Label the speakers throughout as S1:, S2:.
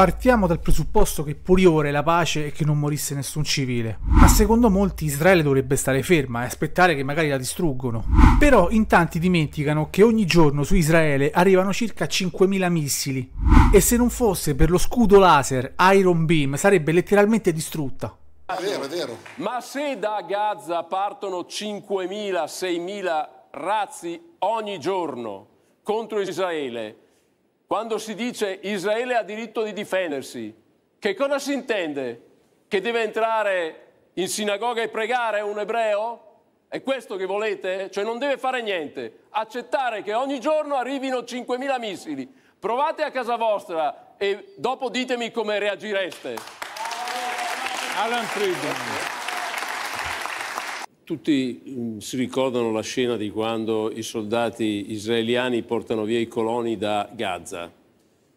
S1: Partiamo dal presupposto che Puriore la pace e che non morisse nessun civile. Ma secondo molti Israele dovrebbe stare ferma e aspettare che magari la distruggono. Però in tanti dimenticano che ogni giorno su Israele arrivano circa 5.000 missili. E se non fosse per lo scudo laser Iron Beam sarebbe letteralmente distrutta. Ah, è vero, è vero. Ma se da Gaza partono 5.000, 6.000 razzi ogni giorno contro Israele, quando si dice Israele ha diritto di difendersi, che cosa si intende? Che deve entrare in sinagoga e pregare un ebreo? È questo che volete? Cioè non deve fare niente, accettare che ogni giorno arrivino 5.000 missili. Provate a casa vostra e dopo ditemi come reagireste. Alan Friedman. Tutti mm, si ricordano la scena di quando i soldati israeliani portano via i coloni da Gaza,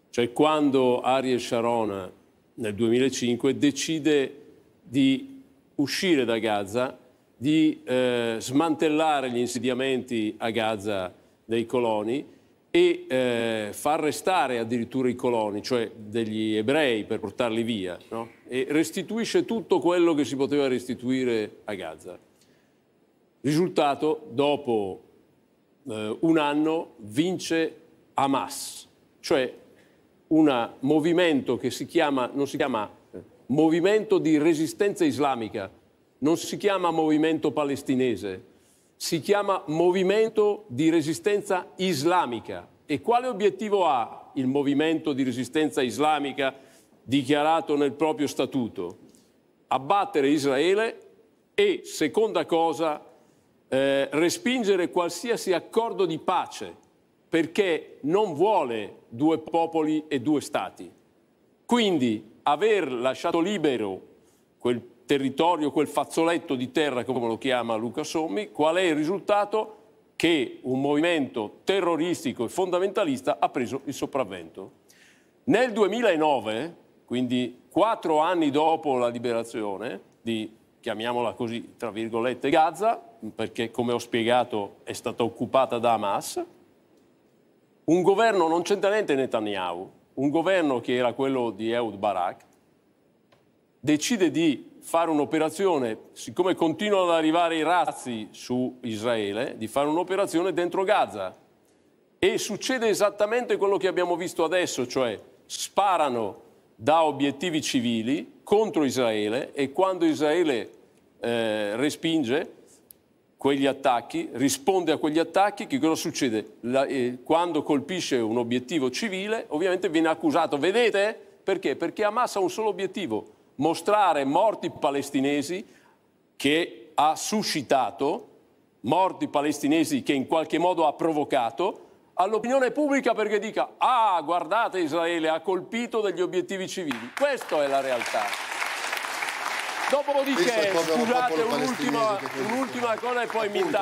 S1: cioè quando Ariel Sharon nel 2005 decide di uscire da Gaza, di eh, smantellare gli insediamenti a Gaza dei coloni e eh, far restare addirittura i coloni, cioè degli ebrei, per portarli via, no? e restituisce tutto quello che si poteva restituire a Gaza. Risultato, dopo eh, un anno vince Hamas, cioè un movimento che si chiama, non si chiama eh, movimento di resistenza islamica, non si chiama movimento palestinese, si chiama movimento di resistenza islamica. E quale obiettivo ha il movimento di resistenza islamica dichiarato nel proprio statuto? Abbattere Israele e, seconda cosa, eh, respingere qualsiasi accordo di pace perché non vuole due popoli e due stati. Quindi aver lasciato libero quel territorio, quel fazzoletto di terra, come lo chiama Luca Sommi, qual è il risultato? Che un movimento terroristico e fondamentalista ha preso il sopravvento. Nel 2009, quindi quattro anni dopo la liberazione di chiamiamola così, tra virgolette, Gaza, perché come ho spiegato è stata occupata da Hamas, un governo non c'entra niente Netanyahu, un governo che era quello di Eud Barak, decide di fare un'operazione, siccome continuano ad arrivare i razzi su Israele, di fare un'operazione dentro Gaza. E succede esattamente quello che abbiamo visto adesso, cioè sparano da obiettivi civili contro Israele e quando Israele eh, respinge quegli attacchi, risponde a quegli attacchi, che cosa succede? La, eh, quando colpisce un obiettivo civile ovviamente viene accusato, vedete? Perché? Perché Hamas ha un solo obiettivo, mostrare morti palestinesi che ha suscitato, morti palestinesi che in qualche modo ha provocato all'opinione pubblica perché dica ah guardate Israele ha colpito degli obiettivi civili. Questa è la realtà. Dopodiché, scusate, un'ultima, un cosa e poi Appunto. mi dà...